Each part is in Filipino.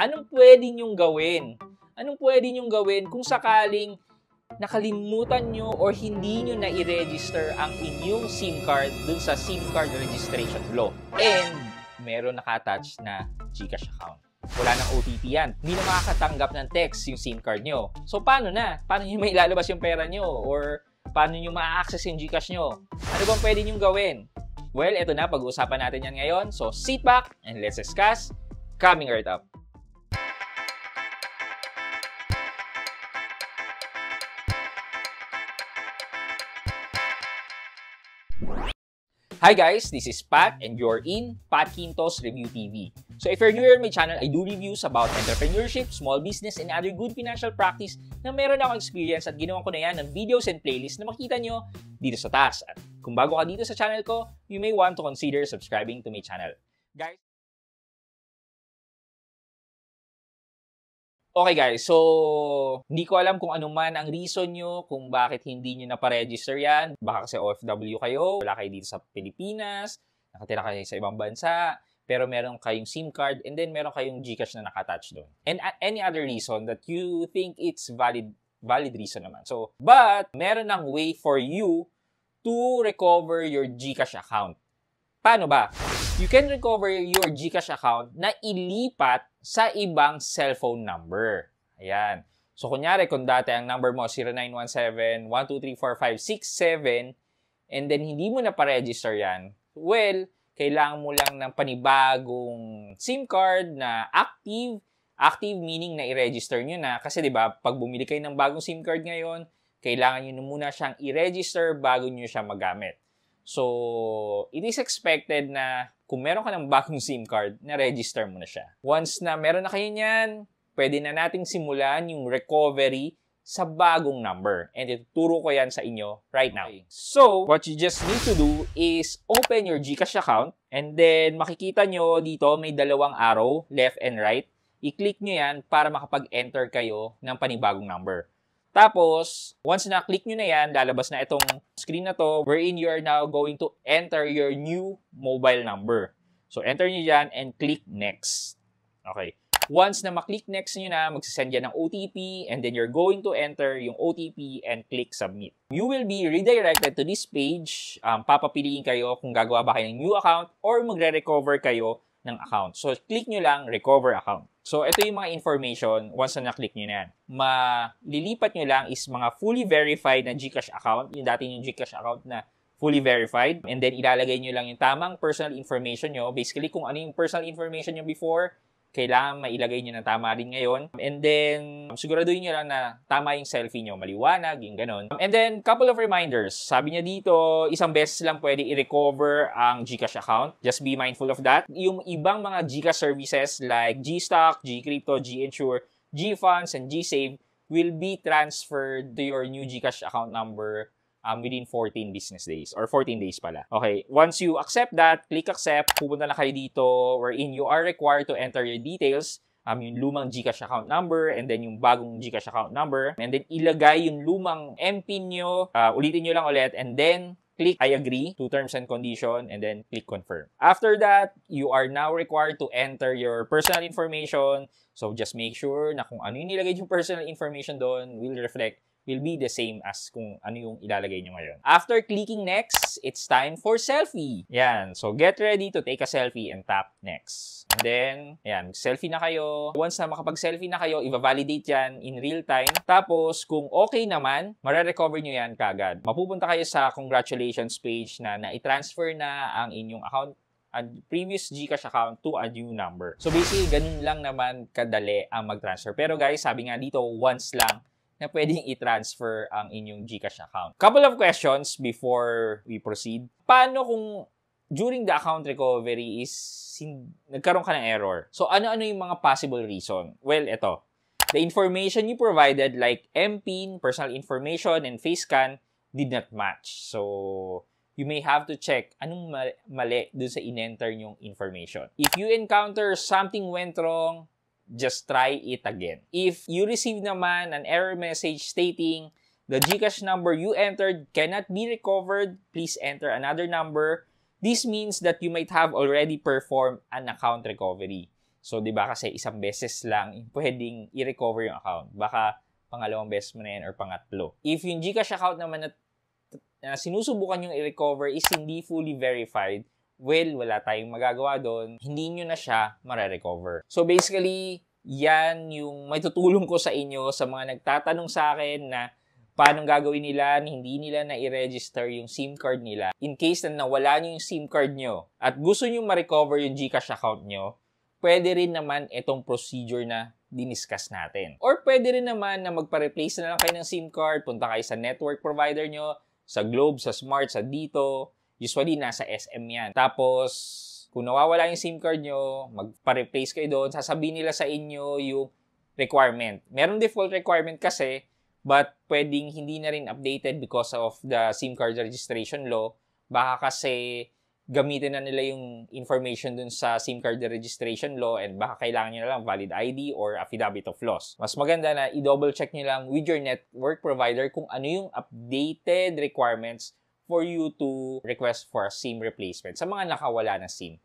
anong pwede nyong gawin? Anong pwede nyong gawin kung sakaling nakalimutan nyo or hindi nyo na i-register ang inyong SIM card dun sa SIM card registration flow. And meron naka-attach na Gcash account. Wala nang OTP yan. Hindi na makakatanggap ng text yung SIM card nyo. So, paano na? Paano nyo may ilalabas yung pera nyo? Or paano nyo ma-access yung Gcash nyo? Ano bang pwede nyo gawin? Well, eto na, pag-uusapan natin yan ngayon. So, sit back and let's discuss Coming Right Up. Hi guys, this is Pat and you're in Pat Quintos Review TV. So if you're new here on my channel, I do reviews about entrepreneurship, small business, and other good financial practice na meron ako experience at ginawa ko na yan ng videos and playlists na makita nyo dito sa taas. At kung bago ka dito sa channel ko, you may want to consider subscribing to my channel. Guys, Okay guys, so hindi ko alam kung ano man ang reason nyo kung bakit hindi nyo napa-register yan. Baka kasi OFW kayo, wala kayo dito sa Pilipinas, nakatira kayo sa ibang bansa, pero meron kayong SIM card and then meron kayong GCash na nakatouch doon. And uh, any other reason that you think it's valid valid reason naman. So, but meron ng way for you to recover your GCash account. Paano ba? You can recover your GCash account na ilipat sa ibang cellphone number. Ayan. So, kunyari, kung dati ang number mo 0917-1234567 and then hindi mo na pa-register yan, well, kailangan mo lang ng panibagong SIM card na active. Active meaning na i-register nyo na. Kasi di ba pag bumili kayo ng bagong SIM card ngayon, kailangan nyo muna siyang i-register bago nyo siya magamit. So, it is expected na kung meron ka ng bagong SIM card, na-register mo na siya. Once na meron na kayo niyan, pwede na nating simulan yung recovery sa bagong number. And ituturo ko yan sa inyo right now. Okay. So, what you just need to do is open your GCash account and then makikita nyo dito may dalawang arrow, left and right. I-click nyo yan para makapag-enter kayo ng panibagong number. Tapos, once na-click nyo na yan, lalabas na itong screen na to wherein you are now going to enter your new mobile number. So, enter nyo dyan and click next. Okay. Once na maklik next nyo na, magsasend yan ng OTP and then you're going to enter yung OTP and click submit. You will be redirected to this page. Um, papapiliin kayo kung gagawa ba kayo ng new account or magre-recover kayo ng account. So, click nyo lang, recover account. So, ito yung mga information once na na-click nyo na yan. Malilipat nyo lang is mga fully verified na Gcash account, yung dati yung Gcash account na fully verified. And then, ilalagay nyo lang yung tamang personal information nyo. Basically, kung ano yung personal information nyo before, kailangan mailagay nyo na tama rin ngayon. And then, siguraduhin nyo lang na tama yung selfie nyo, maliwanag, yung ganun. And then, couple of reminders. Sabi niya dito, isang beses lang pwede i-recover ang Gcash account. Just be mindful of that. Yung ibang mga Gcash services like Gstock, Gcrypto, Ginsure, Gfunds, and Gsave will be transferred to your new Gcash account number um, within 14 business days or 14 days pala. Okay, once you accept that, click accept, pupunta na kayo dito wherein you are required to enter your details um, yung lumang Gcash account number and then yung bagong Gcash account number and then ilagay yung lumang MPIN nyo, uh, ulitin nyo lang ulit and then click I agree to terms and condition and then click confirm. After that, you are now required to enter your personal information. So just make sure na kung ano yung nilagay yung personal information doon will reflect will be the same as kung ano yung ilalagay nyo ngayon. After clicking next, it's time for selfie. Yan. So, get ready to take a selfie and tap next. And then, yan. Selfie na kayo. Once na makapag-selfie na kayo, i-validate yan in real time. Tapos, kung okay naman, marerecover nyo yan kagad. Mapupunta kayo sa congratulations page na na-transfer na ang inyong account and previous GCash account to a new number. So basically, ganun lang naman kadali ang mag-transfer. Pero guys, sabi nga dito, once lang na pwedeng i-transfer ang inyong GCash account. Couple of questions before we proceed. Paano kung during the account recovery is sin- nagkaroon ka ng error? So ano-ano yung mga possible reason? Well, ito. The information you provided like MPIN, personal information, and face scan did not match. So, you may have to check anong mali, mali dun sa in-enter nyong information. If you encounter something went wrong, just try it again. If you receive naman an error message stating the GCash number you entered cannot be recovered, please enter another number. This means that you might have already performed an account recovery. So, di ba kasi isang beses lang pwedeng i-recover yung account. Baka pangalawang beses mo na yan or pangatlo. If yung GCash account naman na, na sinusubukan yung i-recover is hindi fully verified, well, wala tayong magagawa doon, hindi nyo na siya marerecover. So basically, yan yung may tutulong ko sa inyo sa mga nagtatanong sa akin na paano gagawin nila hindi nila na i-register yung SIM card nila in case na nawala nyo yung SIM card nyo at gusto nyo ma-recover yung GCash account nyo, pwede rin naman itong procedure na diniscuss natin. Or pwede rin naman na magpa-replace na lang kayo ng SIM card, punta kayo sa network provider nyo, sa Globe, sa Smart, sa Dito, Usually, nasa SM yan. Tapos, kung nawawala yung SIM card nyo, magpa-replace kayo doon, sasabihin nila sa inyo yung requirement. Meron default requirement kasi, but pwedeng hindi na rin updated because of the SIM card registration law. Baka kasi gamitin na nila yung information dun sa SIM card registration law and baka kailangan nyo na lang valid ID or affidavit of loss. Mas maganda na i-double check nyo lang with your network provider kung ano yung updated requirements for you to request for a SIM replacement sa mga nakawala na SIM.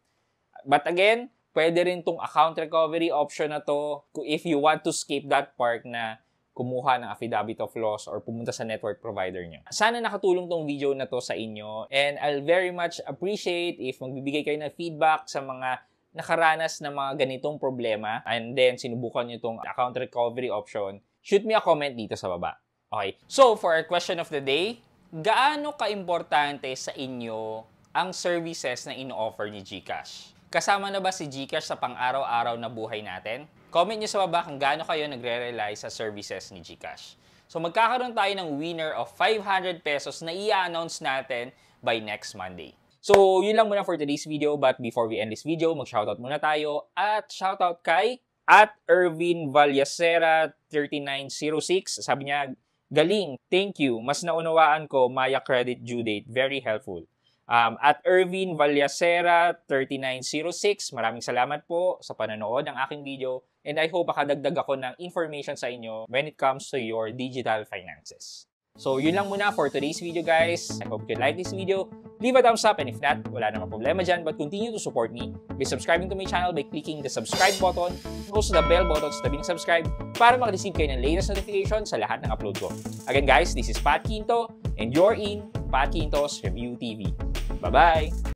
But again, pwede rin tong account recovery option na to if you want to skip that part na kumuha ng affidavit of loss or pumunta sa network provider niyo. Sana nakatulong tong video na to sa inyo and I'll very much appreciate if magbibigay kayo ng feedback sa mga nakaranas ng mga ganitong problema and then sinubukan nyo tong account recovery option, shoot me a comment dito sa baba. Okay, so for our question of the day, gaano kaimportante sa inyo ang services na ino-offer ni GCash? Kasama na ba si GCash sa pang-araw-araw na buhay natin? Comment nyo sa baba kung gaano kayo nagre-rely sa services ni GCash. So magkakaroon tayo ng winner of 500 pesos na i-announce natin by next Monday. So, yun lang muna for today's video. But before we end this video, mag-shoutout muna tayo. At shoutout kay at Ervin Vallasera 3906. Sabi niya, Galing. Thank you. Mas naunawaan ko Maya credit due date. Very helpful. Um, at Irvin Vallasera 3906, maraming salamat po sa pananood ng aking video and I hope makadagdag ako ng information sa inyo when it comes to your digital finances. So yun lang muna for today's video guys. I hope you like this video leave a thumbs up and if not, wala namang problema dyan but continue to support me by subscribing to my channel by clicking the subscribe button and also the bell button sa tabing subscribe para makareceive kayo ng latest notification sa lahat ng upload ko. Again guys, this is Pat Quinto and you're in Pat Quinto's Review TV. Bye-bye!